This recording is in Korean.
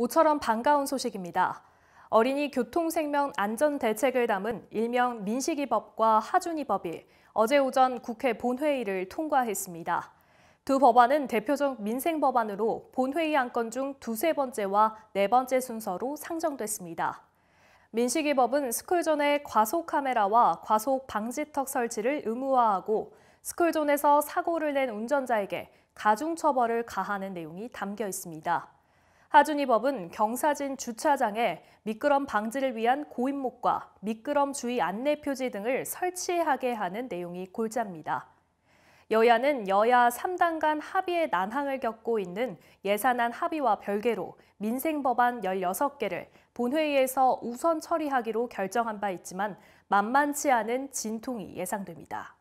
모처럼 반가운 소식입니다. 어린이 교통생명 안전 대책을 담은 일명 민식이법과 하준이법이 어제 오전 국회 본회의를 통과했습니다. 두 법안은 대표적 민생 법안으로 본회의 안건 중 두세 번째와 네 번째 순서로 상정됐습니다. 민식이법은 스쿨존에 과속 카메라와 과속 방지턱 설치를 의무화하고 스쿨존에서 사고를 낸 운전자에게 가중 처벌을 가하는 내용이 담겨 있습니다. 하준이 법은 경사진 주차장에 미끄럼 방지를 위한 고인목과 미끄럼 주의 안내 표지 등을 설치하게 하는 내용이 골자입니다. 여야는 여야 3당 간 합의의 난항을 겪고 있는 예산안 합의와 별개로 민생법안 16개를 본회의에서 우선 처리하기로 결정한 바 있지만 만만치 않은 진통이 예상됩니다.